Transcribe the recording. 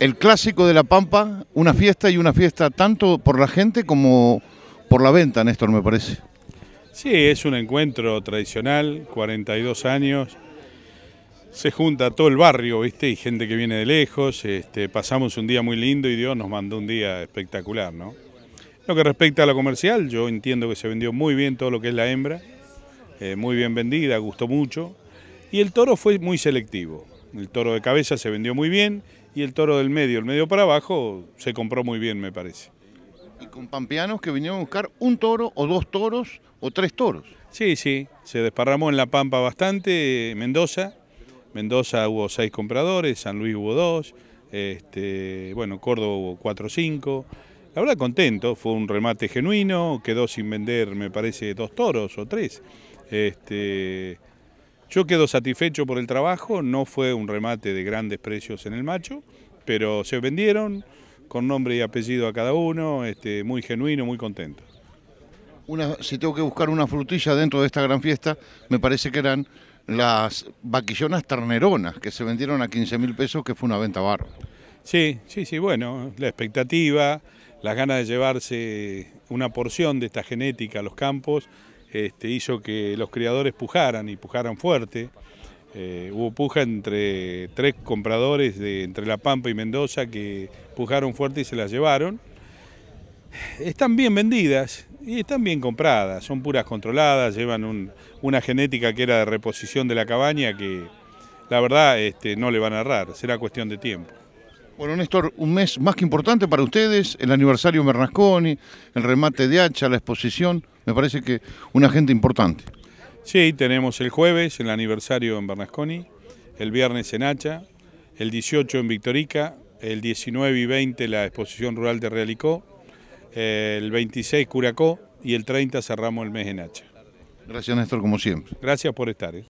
el clásico de La Pampa, una fiesta y una fiesta tanto por la gente como por la venta, Néstor, me parece. Sí, es un encuentro tradicional, 42 años. Se junta todo el barrio, ¿viste? Y gente que viene de lejos. Este, pasamos un día muy lindo y Dios nos mandó un día espectacular, ¿no? Lo que respecta a la comercial, yo entiendo que se vendió muy bien todo lo que es la hembra. Eh, muy bien vendida, gustó mucho. Y el toro fue muy selectivo. El toro de cabeza se vendió muy bien y el toro del medio, el medio para abajo, se compró muy bien, me parece. Y con pampeanos que vinieron a buscar un toro o dos toros o tres toros. Sí, sí, se desparramó en La Pampa bastante, Mendoza. Mendoza hubo seis compradores, San Luis hubo dos, este, bueno, Córdoba hubo cuatro o cinco. La verdad contento, fue un remate genuino, quedó sin vender me parece dos toros o tres. Este, yo quedo satisfecho por el trabajo, no fue un remate de grandes precios en el macho, pero se vendieron con nombre y apellido a cada uno, este, muy genuino, muy contento. Una, si tengo que buscar una frutilla dentro de esta gran fiesta, me parece que eran las vaquillonas terneronas que se vendieron a 15 mil pesos, que fue una venta barro. Sí, sí, sí, bueno, la expectativa, las ganas de llevarse una porción de esta genética a los campos, este, hizo que los criadores pujaran y pujaran fuerte. Eh, hubo puja entre tres compradores de entre La Pampa y Mendoza que pujaron fuerte y se las llevaron. Están bien vendidas y están bien compradas, son puras controladas, llevan una genética que era de reposición de la cabaña que la verdad este, no le van a errar, será cuestión de tiempo. Bueno, Néstor, un mes más que importante para ustedes, el aniversario Bernasconi, el remate de hacha, la exposición, me parece que una gente importante. Sí, tenemos el jueves el aniversario en Bernasconi, el viernes en Hacha, el 18 en Victorica, el 19 y 20 la exposición rural de Realicó, el 26 Curacó y el 30 cerramos el mes en Hacha. Gracias Néstor, como siempre. Gracias por estar. ¿eh?